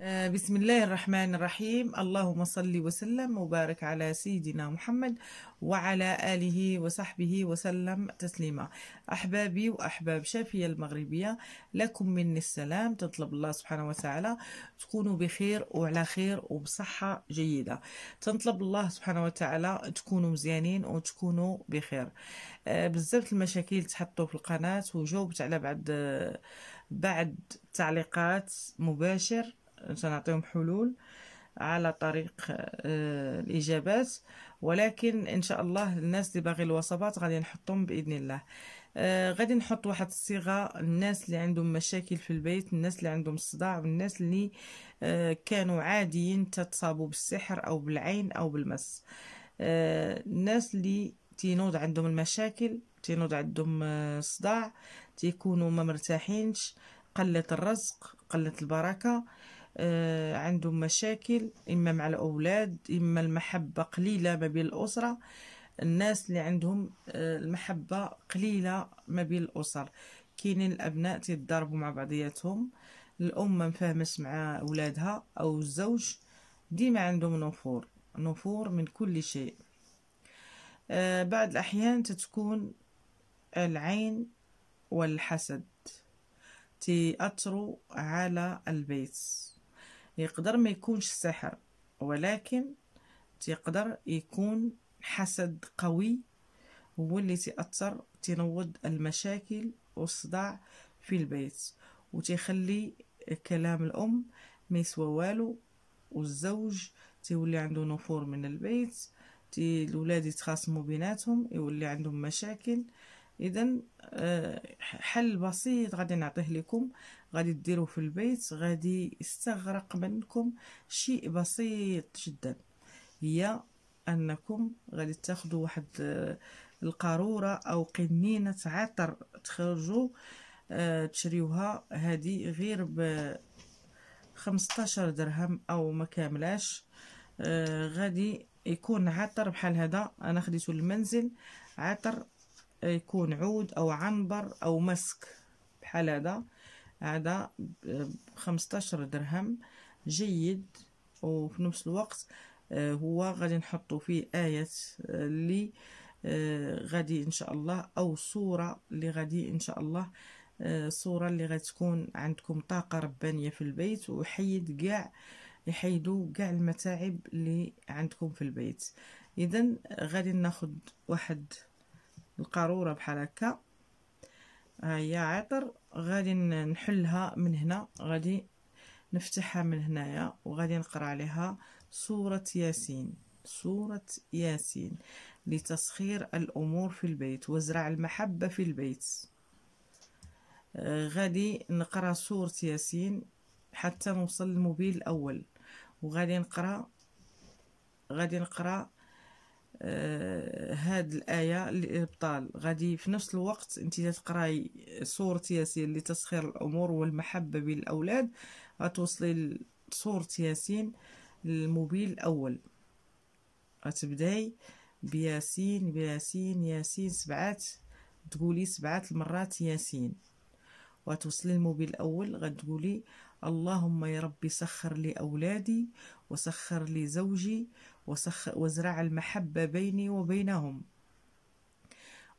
آه، بسم الله الرحمن الرحيم اللهم صل وسلم وبارك على سيدنا محمد وعلى آله وصحبه وسلم تسليما أحبابي وأحباب شافية المغربية لكم مني السلام تطلب الله سبحانه وتعالى تكونوا بخير وعلى خير وبصحة جيدة تنطلب الله سبحانه وتعالى تكونوا مزيانين وتكونوا بخير آه، بزاف المشاكل تحطوا في القناة وجاوبت على بعد آه، بعد تعليقات مباشر سنعطيهم حلول على طريق آه، الإجابات ولكن إن شاء الله الناس اللي باغي الوصفات غادي نحطهم بإذن الله آه، غادي نحط واحد الصيغه الناس اللي عندهم مشاكل في البيت الناس اللي عندهم صداع الناس اللي آه، كانوا عاديين تتصابوا بالسحر او بالعين او بالمس الناس اللي تينوض عندهم المشاكل تينوض عندهم صداع تيكونوا ما مرتاحينش قله الرزق قله البركه آه، عندهم مشاكل إما مع الأولاد إما المحبة قليلة ما بين الأسرة الناس اللي عندهم آه، المحبة قليلة ما بين الأسر كاينين الأبناء تضربوا مع بعضياتهم الأم ما فاهمش مع أولادها أو الزوج ديما عندهم نفور نفور من كل شيء آه، بعض الأحيان تتكون العين والحسد تأثروا على البيت يقدر ما يكونش سحر ولكن تيقدر يكون حسد قوي هو اللي تأثر تنوض المشاكل والصداع في البيت وتخلي كلام الأم ما يسوى والو والزوج تيولي عنده نفور من البيت الولاد يتخاصموا بيناتهم يولي عندهم مشاكل اذا آه، حل بسيط غادي نعطيه لكم غادي ديروه في البيت غادي يستغرق منكم شيء بسيط جدا هي انكم غادي تاخذوا واحد آه، القاروره او قنينه عطر تخرجوا آه، تشريوها هذه غير ب 15 درهم او ما كاملاش غادي يكون عطر بحال هذا انا خديته للمنزل عطر يكون عود أو عنبر أو مسك بحال هذا هذا بخمسطاشر درهم جيد وفي نفس الوقت آه، هو غادي نحطو فيه آية اللي آه، غادي إن شاء الله أو صورة اللي غادي إن شاء الله صورة اللي غتكون عندكم طاقة ربانية في البيت وحيد كاع يحيدوا كاع المتاعب اللي عندكم في البيت اذا غادي ناخد واحد القاروره بحال هكا ها هي عطر غادي نحلها من هنا غادي نفتحها من هنايا وغادي نقرا عليها سوره ياسين سوره ياسين لتسخير الامور في البيت وزرع المحبه في البيت آه، غادي نقرا سوره ياسين حتى نوصل للموبيل الاول وغادي نقرا غادي نقرا آه، هاد الآية لإبطال غادي في نفس الوقت انت تقراي سورة ياسين لتسخير الأمور والمحبة بالأولاد غتوصلي لسورة ياسين للموبيل الأول غتبداي بياسين بياسين ياسين سبعات تقولي سبعات المرات ياسين وتوصلي الموبيل الأول غتقولي اللهم يا ربي سخر لي أولادي وسخر لي زوجي وسخ وزرع المحبة بيني وبينهم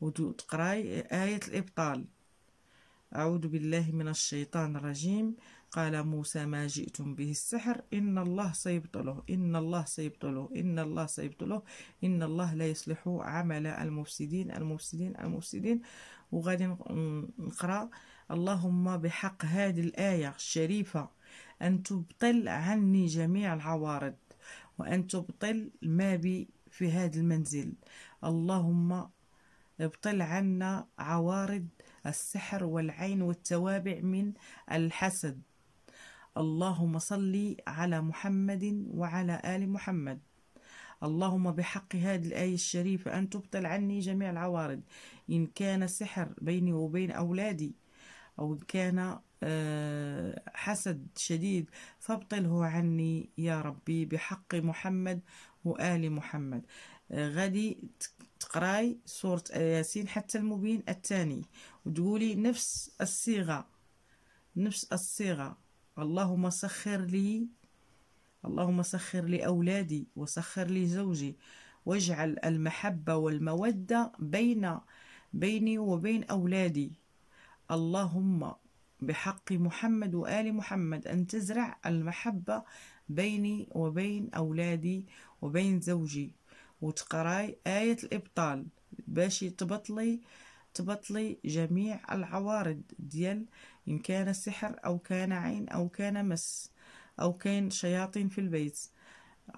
وتقراي آية الإبطال أعوذ بالله من الشيطان الرجيم قال موسى ما جئتم به السحر إن الله سيبطله إن الله سيبطله إن الله سيبطله إن الله لا يصلح عمل المفسدين المفسدين المفسدين وغادي نقرأ اللهم بحق هذه الآية الشريفة أن تبطل عني جميع العوارض وأن تبطل ما بي في هذا المنزل اللهم ابطل عنا عوارض السحر والعين والتوابع من الحسد اللهم صل على محمد وعلى آل محمد اللهم بحق هذه الآية الشريفة أن تبطل عني جميع العوارض إن كان سحر بيني وبين أولادي أو إن كان آه، حسد شديد فابطله عني يا ربي بحق محمد وآل محمد آه، غادي تقراي سورة آه، ياسين حتى المبين الثاني وتقولي نفس الصيغة نفس الصيغة اللهم سخر لي اللهم سخر لي أولادي وسخر لي زوجي واجعل المحبة والمودة بين بيني وبين أولادي اللهم بحق محمد وآل محمد أن تزرع المحبة بيني وبين أولادي وبين زوجي وتقراي آية الإبطال باش تبطلي تبطلي جميع العوارض ديال إن كان سحر أو كان عين أو كان مس أو كان شياطين في البيت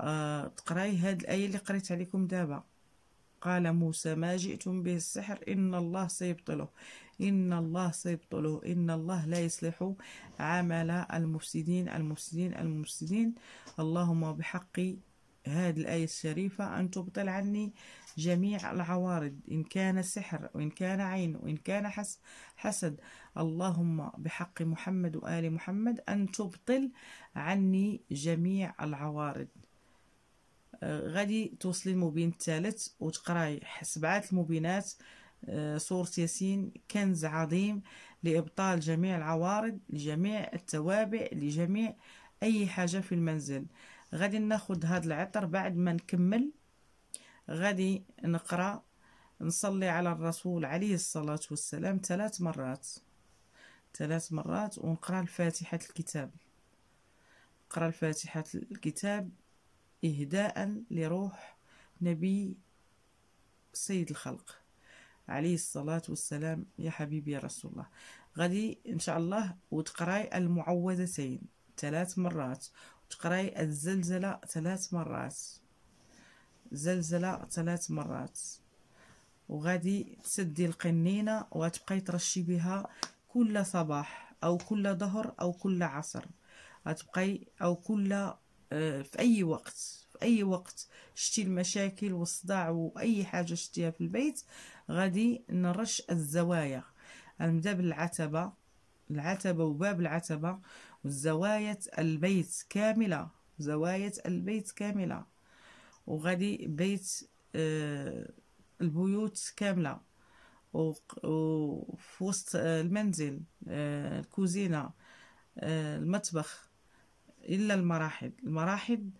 آه تقراي هاد الآية اللي قريت عليكم دابا قال موسى ما جئتم به السحر إن الله سيبطله إن الله سيبطله إن الله لا يصلح عمل المفسدين المفسدين المفسدين اللهم بحق هذه الآية الشريفة أن تبطل عني جميع العوارض إن كان سحر وإن كان عين وإن كان حس حسد اللهم بحق محمد وآل محمد أن تبطل عني جميع العوارض غادي توصلي المبين الثالث وتقراي سبعات المبينات سورة آه، ياسين كنز عظيم لإبطال جميع العوارض لجميع التوابع لجميع أي حاجة في المنزل غادي ناخد هاد العطر بعد ما نكمل غادي نقرأ نصلي على الرسول عليه الصلاة والسلام ثلاث مرات ثلاث مرات ونقرأ الفاتحة الكتاب نقرأ الفاتحة الكتاب إهداء لروح نبي سيد الخلق عليه الصلاة والسلام يا حبيبي يا رسول الله غادي إن شاء الله وتقراي المعوذتين ثلاث مرات وتقراي الزلزلة ثلاث مرات زلزلة ثلاث مرات وغادي تسدي القنينة وغتبقاي ترشي بها كل صباح أو كل ظهر أو كل عصر غتبقاي أو كل آه، في اي وقت في اي وقت شتي المشاكل والصداع واي حاجه شتيها في البيت غادي نرش الزوايا نبدا بالعتبه العتبه وباب العتبه والزوايا البيت كامله زوايا البيت كامله وغادي بيت آه البيوت كامله وفي وسط آه، المنزل آه الكوزينه آه المطبخ الا المراحل المراحل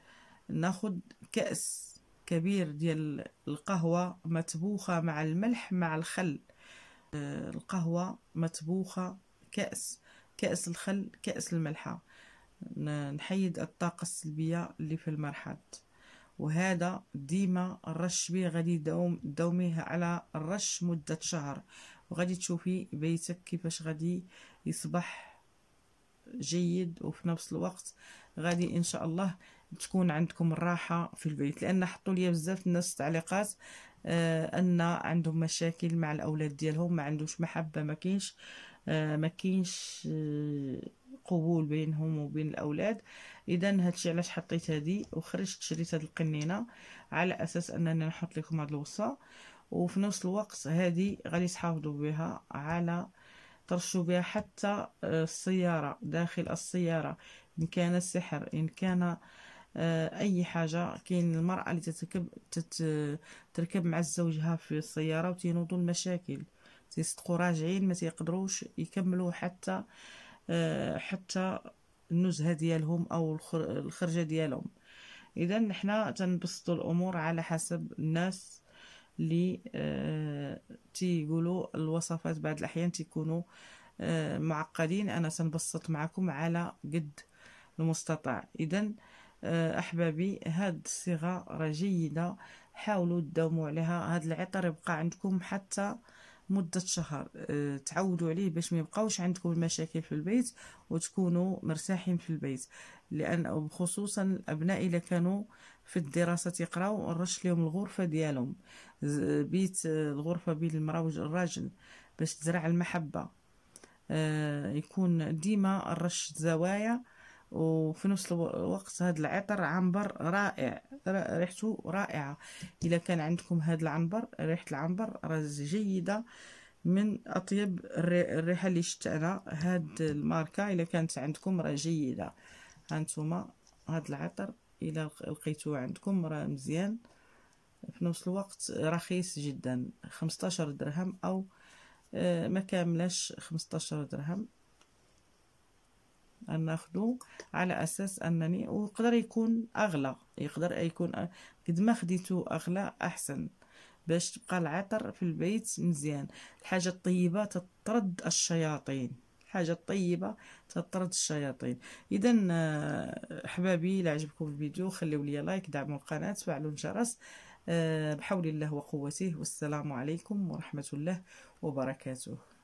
ناخد كاس كبير ديال القهوه متبوخه مع الملح مع الخل آه، القهوه متبوخه كاس كاس الخل كاس الملحه نحيد الطاقه السلبيه اللي في المرحاض وهذا ديما الرش به غادي دوم دوميه على الرش مده شهر وغادي تشوفي بيتك كيفاش غادي يصبح جيد وفي نفس الوقت غادي ان شاء الله تكون عندكم الراحه في البيت لان حطوا لي بزاف الناس تعليقات آه ان عندهم مشاكل مع الاولاد ديالهم ما عندوش محبه ما كاينش آه ما كاينش آه قبول بينهم وبين الاولاد اذا هادشي علاش حطيت هادي وخرجت شريت هاد القنينه على اساس انني نحط لكم هاد الوصفه وفي نفس الوقت هادي غادي تحافظوا بها على ترشوا بها حتى آه، السيارة داخل السيارة إن كان سحر إن كان آه، أي حاجة كاين المرأة اللي تتركب تت... تركب مع زوجها في السيارة وتينوضوا المشاكل تيصدقوا راجعين ما تيقدروش يكملوا حتى آه، حتى النزهة ديالهم أو الخرجة ديالهم إذا نحنا تنبسطوا الأمور على حسب الناس اللي آه، تيقولوا الوصفات بعض الاحيان تيكونوا آه، معقدين انا سنبسط معكم على قد المستطاع اذا آه، احبابي هاد الصيغه راه جيده حاولوا تداوموا عليها هاد العطر يبقى عندكم حتى مدة شهر تعودوا عليه باش ما يبقاوش عندكم المشاكل في البيت وتكونوا مرتاحين في البيت لان خصوصا الابناء الا كانوا في الدراسة تيقراو نرش لهم الغرفة ديالهم بيت الغرفة بين المرأة والراجل باش تزرع المحبة آه، يكون ديما الرش زوايا وفي نفس الوقت هذا العطر عنبر رائع ريحته رائعه الا كان عندكم هذا العنبر ريحه العنبر راه جيده من اطيب الريحه اللي شت انا هاد الماركه الا كانت عندكم راه جيده هانتوما هاد العطر الى لقيتوه عندكم راه مزيان في نفس الوقت رخيص جدا 15 درهم او آه، ما كاملاش 15 درهم ناخدو على اساس انني ويقدر يكون اغلى يقدر يكون آه، قد ما خديتو اغلى احسن باش تبقى العطر في البيت مزيان الحاجه الطيبه تطرد الشياطين حاجة طيبة تطرد الشياطين إذا آه، أحبابي الى عجبكم الفيديو خليو لي لايك دعموا القناة فعلوا الجرس آه، بحول الله وقوته والسلام عليكم ورحمة الله وبركاته